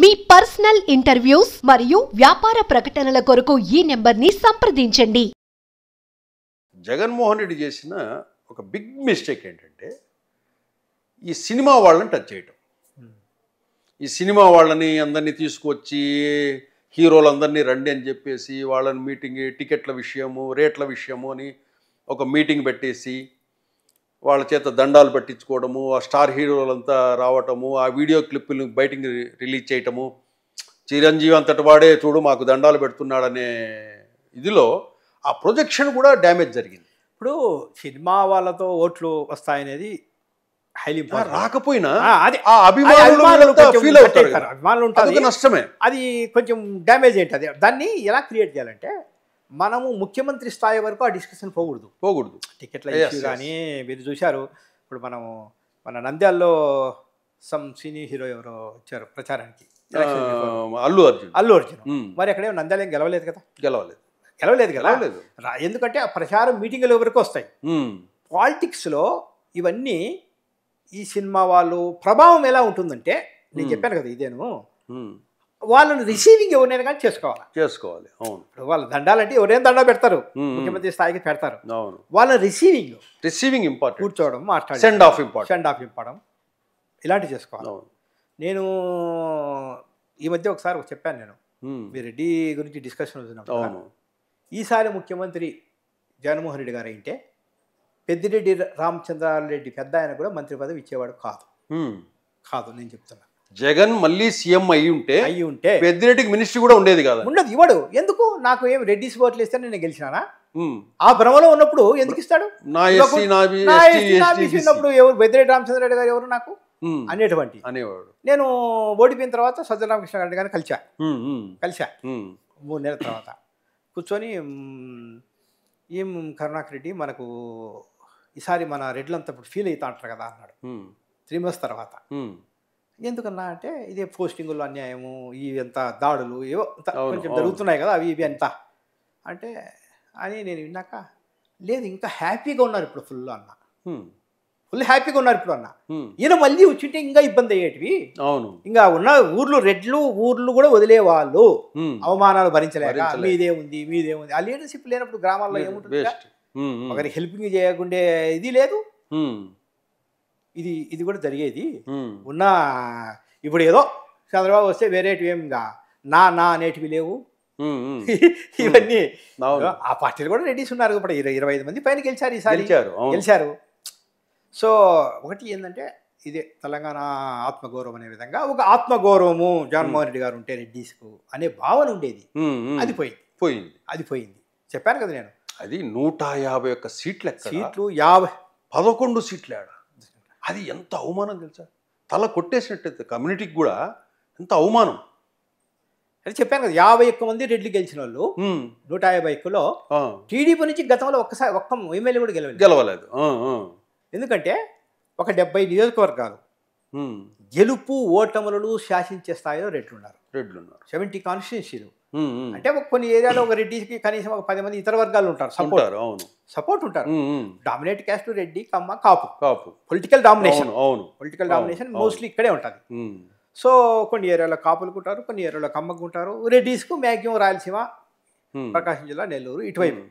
మీ personal interviews మరియు వ్యాపార ప్రకటనల కొరకు ఈ నెంబర్ని సంప్రదించండి జగన్మోహన్ రెడ్డి చేసిన ఒక బిగ్ మిస్టేక్ ఏంటంటే ఈ సినిమా వాళ్ళని టచ్ చేయటం ఈ సినిమా వాళ్ళని అందరినీ తీసుకొచ్చి హీరోలందరినీ రండి అని చెప్పేసి వాళ్ళని మీటింగ్ టికెట్ల విషయము రేట్ల విషయము అని ఒక మీటింగ్ పెట్టేసి వాళ్ళ చేత దండాలు పట్టించుకోవడము ఆ స్టార్ హీరోలంతా రావటము ఆ వీడియో క్లిప్పులు బయటికి రిలీజ్ చేయటము చిరంజీవి అంతటి వాడే చూడు మాకు దండాలు పెడుతున్నాడనే ఇదిలో ఆ ప్రొజెక్షన్ కూడా డ్యామేజ్ జరిగింది ఇప్పుడు సినిమా వాళ్ళతో ఓట్లు వస్తాయనేది హైలీ రాకపోయినా అభిమానులు నష్టమే అది కొంచెం డ్యామేజ్ ఏంటి అది దాన్ని ఎలా క్రియేట్ చేయాలంటే మనము ముఖ్యమంత్రి స్థాయి వరకు ఆ డిస్కషన్ పోకూడదు పోకూడదు టికెట్ల ఇష్యూ కానీ మీరు చూశారు ఇప్పుడు మనము మన నంద్యాల్లో సమ్ సినీ హీరో ఎవరో వచ్చారు ప్రచారానికి అల్లు అర్జున్ అల్లు అర్జున్ మరి అక్కడే నంద్యాల ఏం గెలవలేదు కదా గెలవలేదు గెలవలేదు కదా ఎందుకంటే ఆ ప్రచారం మీటింగ్లు ఎవరికి వస్తాయి పాలిటిక్స్లో ఇవన్నీ ఈ సినిమా వాళ్ళు ప్రభావం ఎలా ఉంటుందంటే నేను చెప్పాను కదా ఇదేను వాళ్ళని రిసీవింగ్ ఎవరినైనా కానీ చేసుకోవాలి చేసుకోవాలి అవును వాళ్ళు దండాలంటే ఎవరైనా దండా పెడతారు ముఖ్యమంత్రి స్థాయికి పెడతారు అవును వాళ్ళ రిసీవింగ్ రిసీవింగ్ ఇంపార్టెంట్ కూర్చోవడం మాట్లాడడం send off important send off ఇంపడం ఇలాంటివి చేసుకోవాలి అవును నేను ఈ మధ్య ఒకసారి చెప్పాను నేను మీ రెడ్డి గురించి డిస్కషన్ వచ్చినప్పుడు అవును ఈసారి ముఖ్యమంత్రి జగన్మోహన్ రెడ్డి గారు అయింటే పెద్దిరెడ్డి రామచంద్రారెడ్డి పెద్ద ఆయన కూడా మంత్రి పదవి ఇచ్చేవాడు కాదు కాదు నేను చెప్తున్నా జగన్ మళ్ళీ సీఎం అయి ఉంటే అయి ఉంటే పెద్దిరెడ్డికి మినిస్ట్రీ కూడా ఉండేది కదా ఉండదు ఇవ్వడు ఎందుకు నాకు ఏం రెడ్డి ఓట్లు ఇస్తే నేను గెలిచినా ఆ భ్రమలో ఉన్నప్పుడు ఎందుకు ఇస్తాడు నా ఎవరు పెద్దిరెడ్డి రామచంద్రరెడ్డి గారు ఎవరు నాకు అనేటువంటి అనేవాడు నేను ఓడిపోయిన తర్వాత సజ్జరామకృష్ణ రెడ్డి గారిని కలిసా కలిసా మూడు నెలల తర్వాత కూర్చొని ఏం కరుణాకరెడ్డి రెడ్డి మనకు ఈసారి మన రెడ్లంతా ఇప్పుడు ఫీల్ అవుతా అంటారు కదా అన్నాడు త్రీ మంత్స్ తర్వాత ఎందుకన్నా అంటే ఇదే పోస్టింగులు అన్యాయము ఇవి ఎంత దాడులు ఏవో కొంచెం జరుగుతున్నాయి కదా అవి ఇవి ఎంత అంటే అని నేను విన్నాక లేదు ఇంకా హ్యాపీగా ఉన్నారు ఇప్పుడు ఫుల్ అన్న ఫుల్ హ్యాపీగా ఉన్నారు ఇప్పుడు అన్న ఈయన మళ్ళీ వచ్చింటే ఇంకా ఇబ్బంది అయ్యేటివి అవును ఇంకా ఉన్న ఊర్లు రెడ్లు ఊర్లు కూడా వదిలే వాళ్ళు అవమానాలు భరించలేక మీదేముంది మీదేముంది ఆ లీడర్షిప్ లేనప్పుడు గ్రామాల్లో ఏముంటుంది ఒకరికి హెల్పింగ్ చేయకుండే ఇది లేదు ఇది ఇది కూడా జరిగేది ఉన్న ఇప్పుడు ఏదో చంద్రబాబు వస్తే వేరేటివి ఏమి నా నా అనేటివి లేవు ఇవన్నీ ఆ పార్టీలు కూడా రెడీస్ ఉన్నారు ఇప్పుడు ఇరవై ఇరవై ఐదు మంది పైన గెలిచారు ఈసారి గెలిచారు సో ఒకటి ఏంటంటే ఇదే తెలంగాణ ఆత్మగౌరవం అనే విధంగా ఒక ఆత్మగౌరవము జగన్మోహన్ రెడ్డి గారు ఉంటే రెడ్డిస్కు అనే భావన ఉండేది అది పోయింది పోయింది అది పోయింది చెప్పాను కదా నేను అది నూట యాభై ఒక్క సీట్ల సీట్లు యాభై పదకొండు సీట్లు ఆడ అది ఎంత అవమానం తెలుసా తల కొట్టేసినట్టు కమ్యూనిటీకి కూడా ఎంత అవమానం అది చెప్పాను కదా యాభై ఒక్క మంది రెడ్లు గెలిచిన వాళ్ళు నూట యాభై ఒక్కలో టీడీపీ నుంచి గతంలో ఒక్కసారి ఒక్క ఎమ్మెల్యే కూడా గెలవలేదు గెలవలేదు ఎందుకంటే ఒక డెబ్బై నియోజకవర్గాలు గెలుపు ఓటములను శాసించే స్థాయిలో రెడ్లు ఉన్నారు రెడ్లు ఉన్నారు సెవెంటీ కాన్స్టిట్యున్సీలు అంటే కొన్ని ఏరియాలో ఒక రెడ్డికి కనీసం ఒక పది మంది ఇతర వర్గాలు ఉంటారు సపోర్ట్ అవును సపోర్ట్ ఉంటారు dominate caste Reddy Kamma Kapu Kapu political domination అవును పొలిటికల్ డామినేషన్ మోస్ట్లీ ఇక్కడే ఉంటుంది సో కొన్ని ఏరియాలో కాపులకు ఉంటారు కొన్ని ఏరియాలో కమ్మకు ఉంటారు రెడ్డీస్కు మ్యాక్సిమం రాయలసీమ ప్రకాశం జిల్లా నెల్లూరు ఇటువైపు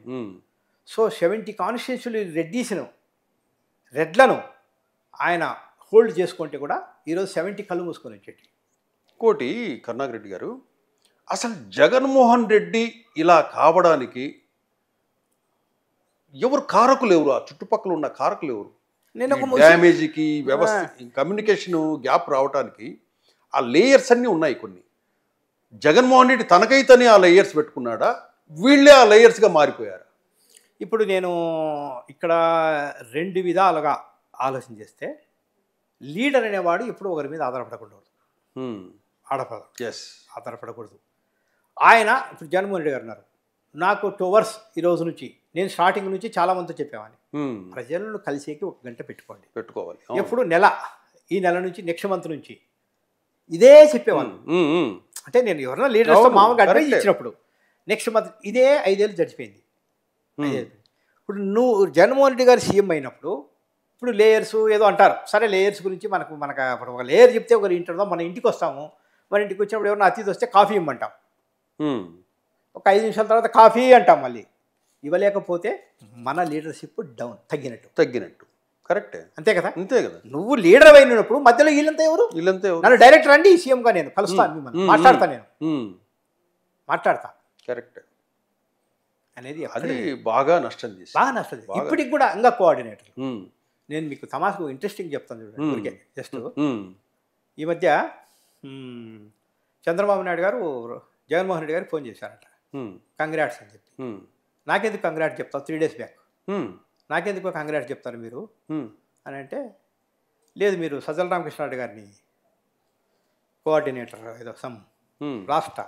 సో సెవెంటీ కాన్స్టిట్యూన్సీలు రెడ్డీస్ను రెడ్లను ఆయన హోల్డ్ చేసుకుంటే కూడా ఈరోజు సెవెంటీ కళ్ళు మూసుకొని వచ్చేటి కోటి కరుణాకరెడ్డి గారు అసలు జగన్మోహన్ రెడ్డి ఇలా కావడానికి ఎవరు కారకులు ఎవరు ఆ చుట్టుపక్కల ఉన్న కారకులు ఎవరు నేను డ్యామేజ్కి వ్యవస్థ కమ్యూనికేషన్ గ్యాప్ రావడానికి ఆ లేయర్స్ అన్నీ ఉన్నాయి కొన్ని జగన్మోహన్ రెడ్డి తనకైతేనే ఆ లేయర్స్ పెట్టుకున్నాడా వీళ్ళే ఆ లేయర్స్గా మారిపోయారు ఇప్పుడు నేను ఇక్కడ రెండు విధాలుగా ఆలోచన చేస్తే లీడర్ అనేవాడు ఎప్పుడు ఒకరి మీద ఆధారపడకూడదు ఆడపడ ఎస్ ఆధారపడకూడదు ఆయన ఇప్పుడు జగన్మోహన్ రెడ్డి గారు అన్నారు నాకు టూ అవర్స్ ఈరోజు నుంచి నేను స్టార్టింగ్ నుంచి చాలా మంది చెప్పేవాడిని ప్రజలను కలిసేకి ఒక గంట పెట్టుకోండి పెట్టుకోవాలి ఎప్పుడు నెల ఈ నెల నుంచి నెక్స్ట్ మంత్ నుంచి ఇదే చెప్పేవాళ్ళు అంటే నేను ఎవరైనా లీడర్ మామూలుగా అడ్వైజ్ ఇచ్చినప్పుడు నెక్స్ట్ మంత్ ఇదే ఐదేళ్ళు గడిచిపోయింది ఇప్పుడు నువ్వు జగన్మోహన్ రెడ్డి గారు సీఎం అయినప్పుడు ఇప్పుడు లేయర్స్ ఏదో అంటారు సరే లేయర్స్ గురించి మనకు మనకు అప్పుడు ఒక లేయర్ చెప్తే ఒకరు ఇంటర్దో మన ఇంటికి వస్తాము మన ఇంటికి వచ్చినప్పుడు ఎవరైనా అతిథి వస్తే కాఫీ ఇమ్మంటాం ఒక ఐదు నిమిషాల తర్వాత కాఫీ అంటాం మళ్ళీ ఇవ్వలేకపోతే మన లీడర్షిప్ డౌన్ తగ్గినట్టు తగ్గినట్టు కరెక్ట్ అంతే కదా అంతే కదా నువ్వు లీడర్ అయినప్పుడు మధ్యలో వీళ్ళంతా ఎవరు వీళ్ళంతా ఎవరు నన్ను డైరెక్ట్ రండి సీఎంగా నేను కలుస్తాను మిమ్మల్ని మాట్లాడతా నేను మాట్లాడతా కరెక్ట్ అనేది అది బాగా నష్టం చేసి బాగా నష్టం ఇప్పటికి కూడా అంగ కోఆర్డినేటర్ నేను మీకు తమాషకు ఇంట్రెస్టింగ్ చెప్తాను చూడండి జస్ట్ ఈ మధ్య చంద్రబాబు నాయుడు గారు జగన్మోహన్ రెడ్డి గారికి ఫోన్ చేశారట కంగ్రాట్స్ అని చెప్పి నాకెందుకు కంగ్రాట్ చెప్తారు త్రీ డేస్ బ్యాక్ నాకెందుకు కంగ్రాట్ చెప్తారు మీరు hmm. అని అంటే లేదు మీరు సజ్జల రామకృష్ణారెడ్డి గారిని కోఆర్డినేటర్ ఏదో సమ్ hmm. రాష్ట్ర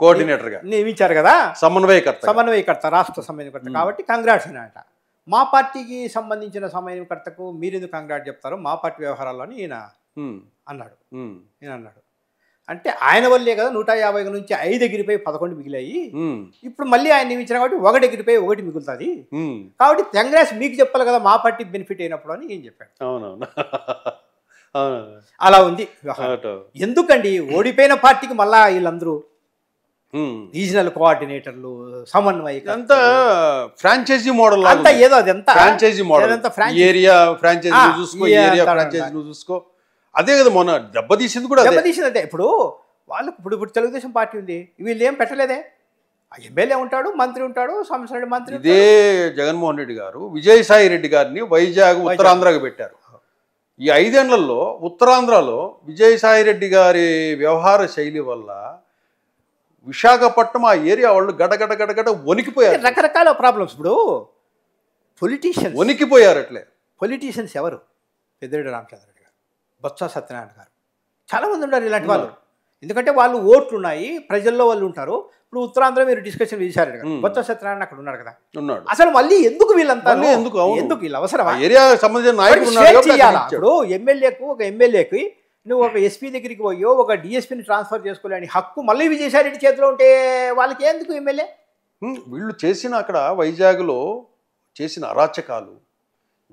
కోఆర్డినేటర్గా నియమించారు కదా సమన్వయకర్త సమన్వయకర్త రాష్ట్ర సమన్వయకర్త hmm. కాబట్టి కంగ్రాట్స్ అంట మా పార్టీకి సంబంధించిన సమన్వయకర్తకు మీరెందుకు కంగ్రాట్ చెప్తారు మా పార్టీ వ్యవహారాల్లోని ఈయన అన్నాడు ఈయన అన్నాడు అంటే ఆయన వల్లే కదా నూట యాభై నుంచి ఐదు ఎగిరిపోయి పదకొండు మిగిలాయి ఇప్పుడు మళ్ళీ ఆయన నియమించిన కాబట్టి ఒకటి ఎగిరిపోయి ఒకటి మిగులుతుంది కాబట్టి కాంగ్రెస్ మీకు చెప్పాలి కదా మా పార్టీ బెనిఫిట్ అయినప్పుడు అని ఏం చెప్పాడు అవునవును అలా ఉంది ఎందుకండి ఓడిపోయిన పార్టీకి మళ్ళా వీళ్ళందరూ రీజనల్ కోఆర్డినేటర్లు సమన్వయ అంతా ఫ్రాంచైజీ మోడల్ అంతా ఏదో అది ఫ్రాంచైజీ మోడల్ ఏరియా ఫ్రాంచైజీ చూసుకో ఏరియా ఫ్రాంచైజీ చూసుకో అదే కదా మొన్న దెబ్బతీసింది కూడా అంటే ఇప్పుడు వాళ్ళకి ఇప్పుడు ఇప్పుడు తెలుగుదేశం పార్టీ ఉంది వీళ్ళు ఏం పెట్టలేదే ఎమ్మెల్యే ఉంటాడు మంత్రి ఉంటాడు సంవత్సరం మంత్రి ఇదే జగన్మోహన్ రెడ్డి గారు విజయసాయి రెడ్డి గారిని వైజాగ్ ఉత్తరాంధ్రకు పెట్టారు ఈ ఐదేళ్లలో ఉత్తరాంధ్రలో విజయసాయి రెడ్డి గారి వ్యవహార శైలి వల్ల విశాఖపట్నం ఆ ఏరియా వాళ్ళు గడగడ గడగడ వణికిపోయారు రకరకాల ప్రాబ్లమ్స్ ఇప్పుడు పొలిటీషియన్స్ వణికిపోయారు అట్లే పొలిటీషియన్స్ ఎవరు పెద్దిరెడ్డి రామచంద్ర బొత్స సత్యనారాయణ గారు చాలామంది ఉన్నారు ఇలాంటి వాళ్ళు ఎందుకంటే వాళ్ళు ఓట్లు ఉన్నాయి ప్రజల్లో వాళ్ళు ఉంటారు ఇప్పుడు ఉత్తరాంధ్ర మీరు డిస్కషన్ చేశారు బొత్స సత్యనారాయణ అక్కడ ఉన్నారు కదా ఉన్నాడు అసలు మళ్ళీ ఎందుకు వీళ్ళంతా ఎందుకు ఎందుకు వీళ్ళు అవసరం ఏరియా నాయకుడు ఇప్పుడు ఎమ్మెల్యేకు ఒక ఎమ్మెల్యేకి నువ్వు ఒక ఎస్పీ దగ్గరికి పోయో ఒక డిఎస్పీని ట్రాన్స్ఫర్ చేసుకోలేని హక్కు మళ్ళీ విజయసాయిరెడ్డి చేతిలో ఉంటే వాళ్ళకి ఎందుకు ఎమ్మెల్యే వీళ్ళు చేసిన అక్కడ వైజాగ్లో చేసిన అరాచకాలు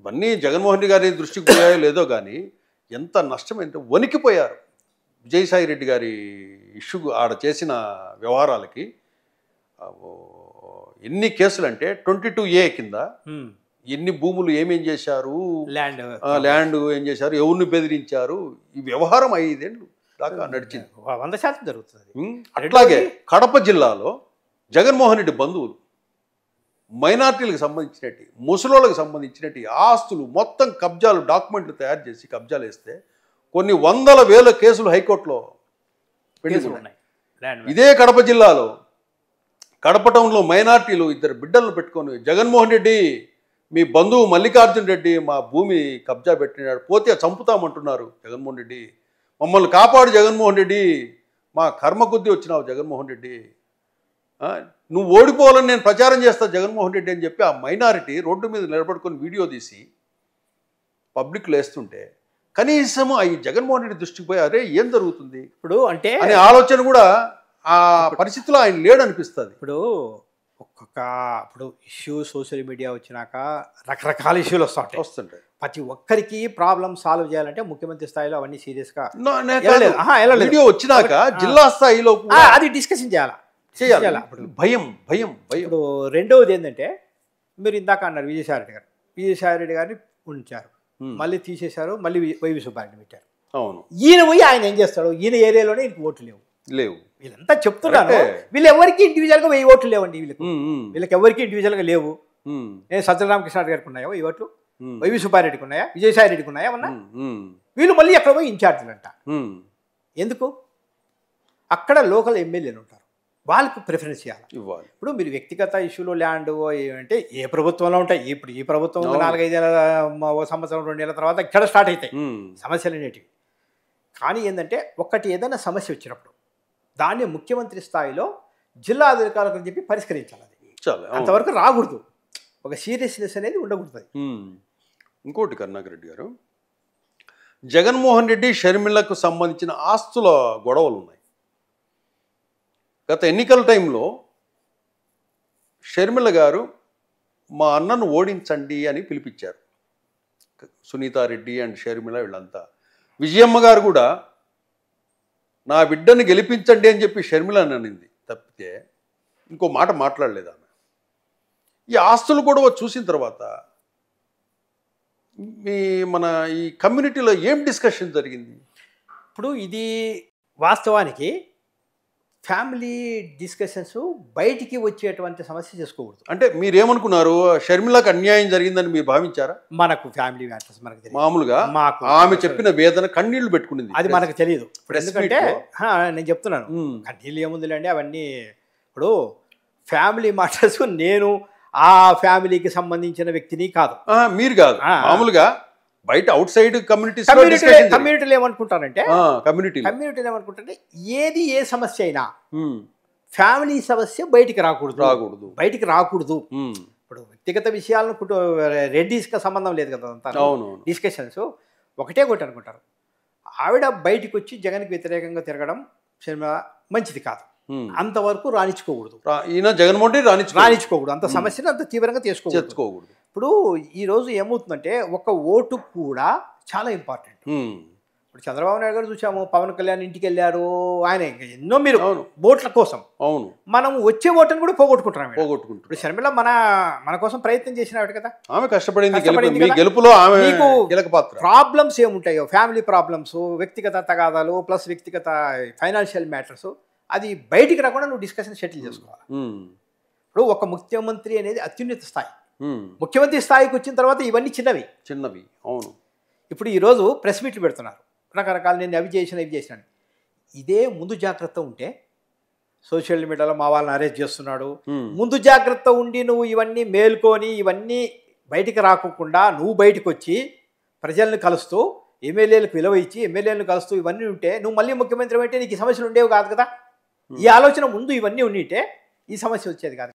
ఇవన్నీ జగన్మోహన్ రెడ్డి గారి దృష్టికి పోయాయో లేదో కానీ ఎంత నష్టం వణికిపోయారు విజయసాయి రెడ్డి గారి ఇష్యూ ఆడ చేసిన వ్యవహారాలకి ఎన్ని కేసులు అంటే ట్వంటీ టూ ఏ కింద ఎన్ని భూములు ఏమేం చేశారు ల్యాండ్ ల్యాండ్ ఏం చేశారు ఎవరిని బెదిరించారు ఈ వ్యవహారం ఐదేళ్ళు దాకా నడిచింది వంద శాతం జరుగుతుంది అట్లాగే కడప జిల్లాలో జగన్మోహన్ రెడ్డి బంధువులు మైనార్టీలకు సంబంధించినటి ముసలోళ్ళకి సంబంధించినటి ఆస్తులు మొత్తం కబ్జాలు డాక్యుమెంట్లు తయారు చేసి కబ్జాలు వేస్తే కొన్ని వందల వేల కేసులు హైకోర్టులో ఉన్నాయి ఇదే కడప జిల్లాలో కడప టౌన్లో మైనార్టీలు ఇద్దరు బిడ్డలను పెట్టుకొని జగన్మోహన్ రెడ్డి మీ బంధువు మల్లికార్జున్ రెడ్డి మా భూమి కబ్జా పెట్టినాడు పోతే చంపుతామంటున్నారు జగన్మోహన్ రెడ్డి మమ్మల్ని కాపాడు జగన్మోహన్ రెడ్డి మా కర్మ కొద్దీ వచ్చినావు జగన్మోహన్ రెడ్డి నువ్వు ఓడిపోవాలని నేను ప్రచారం చేస్తా జగన్మోహన్ రెడ్డి అని చెప్పి ఆ మైనారిటీ రోడ్డు మీద నిలబడుకొని వీడియో తీసి పబ్లిక్లో వేస్తుంటే కనీసం అవి జగన్మోహన్ రెడ్డి దృష్టికి పోయి అరే ఏం జరుగుతుంది ఇప్పుడు అంటే అనే ఆలోచన కూడా ఆ పరిస్థితిలో ఆయన లేడు అనిపిస్తుంది ఇప్పుడు ఒక్కొక్క ఇప్పుడు ఇష్యూ సోషల్ మీడియా వచ్చినాక రకరకాల ఇష్యూలు వస్తాయి వస్తుంటాయి ప్రతి ఒక్కరికి ప్రాబ్లం సాల్వ్ చేయాలంటే ముఖ్యమంత్రి స్థాయిలో అవన్నీ సీరియస్గా వచ్చినాక జిల్లా స్థాయిలో అది డిస్కషన్ చేయాలి భయం భయం భయం ఇప్పుడు రెండవది ఏంటంటే మీరు ఇందాక అన్నారు విజయసాయిరెడ్డి గారు విజయసాయిరెడ్డి గారిని ఉంచారు మళ్ళీ తీసేశారు మళ్ళీ వైవి సుబ్బారెడ్డి పెట్టారు అవును ఈయన పోయి ఆయన ఏం చేస్తాడు ఈయన ఏరియాలోనే ఇంటికి ఓట్లు లేవు లేవు వీళ్ళంతా చెప్తున్నారు వీళ్ళు ఎవరికి ఇండివిజువల్గా వెయ్యి ఓట్లు లేవండి వీళ్ళకి వీళ్ళకి ఎవరికి ఇండివిజువల్గా లేవు నేను సజ్జనరామకృష్ణ గారికి ఉన్నాయో ఈ ఓట్లు వైవి సుబ్బారెడ్డికి ఉన్నాయా విజయసాయిరెడ్డికి ఉన్నాయా ఉన్నా వీళ్ళు మళ్ళీ ఎక్కడ పోయి ఇన్ఛార్జీలు అంట ఎందుకు అక్కడ లోకల్ ఎమ్మెల్యేలు ఉంటారు వాళ్ళకు ప్రిఫరెన్స్ ఇవ్వాలి ఇవ్వాలి ఇప్పుడు మీరు వ్యక్తిగత ఇష్యూలో ల్యాండ్ ఏమంటే ఏ ప్రభుత్వంలో ఉంటాయి ఇప్పుడు ఈ ప్రభుత్వం నాలుగైదేళ్ళ ఓ సంవత్సరం రెండు రెండేళ్ల తర్వాత ఇక్కడ స్టార్ట్ అవుతాయి సమస్యలు అనేటివి కానీ ఏంటంటే ఒక్కటి ఏదైనా సమస్య వచ్చినప్పుడు దాన్ని ముఖ్యమంత్రి స్థాయిలో జిల్లా అధికారులకు చెప్పి పరిష్కరించాలి అది అంతవరకు రాకూడదు ఒక సీరియస్నెస్ అనేది ఉండకూడదు ఇంకోటి రెడ్డి గారు జగన్మోహన్ రెడ్డి షర్మిళ్లకు సంబంధించిన ఆస్తుల గొడవలు ఉన్నాయి గత ఎన్నికల టైంలో షర్మిల గారు మా అన్నను ఓడించండి అని పిలిపించారు సునీతారెడ్డి అండ్ షర్మిల వీళ్ళంతా విజయమ్మ గారు కూడా నా బిడ్డను గెలిపించండి అని చెప్పి షర్మిల అనింది తప్పితే ఇంకో మాట మాట్లాడలేదు ఆమె ఈ ఆస్తులు కూడా చూసిన తర్వాత మీ మన ఈ కమ్యూనిటీలో ఏం డిస్కషన్ జరిగింది ఇప్పుడు ఇది వాస్తవానికి ఫ్యామిలీ డిస్కషన్స్ బయటికి వచ్చేటువంటి సమస్య చేసుకోకూడదు అంటే మీరు ఏమనుకున్నారు షర్మిలకు అన్యాయం జరిగిందని మీరు భావించారా మనకు ఫ్యామిలీ మ్యాటర్స్ మనకు మామూలుగా మాకు ఆమె చెప్పిన వేదన కన్నీళ్లు పెట్టుకునేది అది మనకు తెలియదు ఎందుకంటే నేను చెప్తున్నాను కన్నీళ్ళు ఏముందిలేండి అవన్నీ ఇప్పుడు ఫ్యామిలీ మ్యాటర్స్ నేను ఆ ఫ్యామిలీకి సంబంధించిన వ్యక్తిని కాదు మీరు కాదు మామూలుగా బయట అవుట్ సైడ్ కమ్యూనిటీ కమ్యూనిటీలు ఏమనుకుంటానంటే కమ్యూనిటీ కమ్యూనిటీ ఏమనుకుంటారంటే ఏది ఏ సమస్య అయినా ఫ్యామిలీ సమస్య బయటికి రాకూడదు రాకూడదు బయటికి రాకూడదు ఇప్పుడు వ్యక్తిగత విషయాలను కుటుంబ రెడ్డీస్కి సంబంధం లేదు కదా అంతా డిస్కషన్స్ ఒకటే ఒకటి అనుకుంటారు ఆవిడ బయటికి వచ్చి జగన్కి వ్యతిరేకంగా తిరగడం సినిమా మంచిది కాదు అంతవరకు రాణించుకోకూడదు ఈయన జగన్మోహన్ రాణించుకోకూడదు అంత సమస్యను అంత తీవ్రంగా తీసుకోకూడదు ఇప్పుడు ఈరోజు ఏమవుతుందంటే ఒక ఓటు కూడా చాలా ఇంపార్టెంట్ ఇప్పుడు చంద్రబాబు నాయుడు గారు చూసాము పవన్ కళ్యాణ్ ఇంటికి వెళ్ళారు ఆయన ఎన్నో మీరు ఓట్ల కోసం అవును మనం వచ్చే ఓటును కూడా పోగొట్టుకుంటున్నాం పోగొట్టుకుంటాం ఇప్పుడు శర్మిల మన మన కోసం ప్రయత్నం వాటి కదా ఆమె కష్టపడింది గెలుపులో ప్రాబ్లమ్స్ ఏముంటాయో ఫ్యామిలీ ప్రాబ్లమ్స్ వ్యక్తిగత తగాదాలు ప్లస్ వ్యక్తిగత ఫైనాన్షియల్ మ్యాటర్స్ అది బయటికి రాకుండా నువ్వు డిస్కషన్ సెటిల్ చేసుకోవాలి ఇప్పుడు ఒక ముఖ్యమంత్రి అనేది అత్యున్నత స్థాయి ముఖ్యమంత్రి స్థాయికి వచ్చిన తర్వాత ఇవన్నీ చిన్నవి చిన్నవి అవును ఇప్పుడు ఈరోజు ప్రెస్ మీట్లు పెడుతున్నారు రకరకాల నేను అవి చేసిన ఇవి చేసినాను ఇదే ముందు జాగ్రత్త ఉంటే సోషల్ మీడియాలో మా వాళ్ళని అరెస్ట్ చేస్తున్నాడు ముందు జాగ్రత్త ఉండి నువ్వు ఇవన్నీ మేల్కొని ఇవన్నీ బయటికి రాకుండా నువ్వు బయటకు వచ్చి ప్రజల్ని కలుస్తూ ఎమ్మెల్యేలకు విలువ ఇచ్చి ఎమ్మెల్యేలను కలుస్తూ ఇవన్నీ ఉంటే నువ్వు మళ్ళీ ముఖ్యమంత్రి అంటే నీకు సమస్యలు ఉండేవి కాదు కదా ఈ ఆలోచన ముందు ఇవన్నీ ఉండింటే ఈ సమస్య వచ్చేది కాదు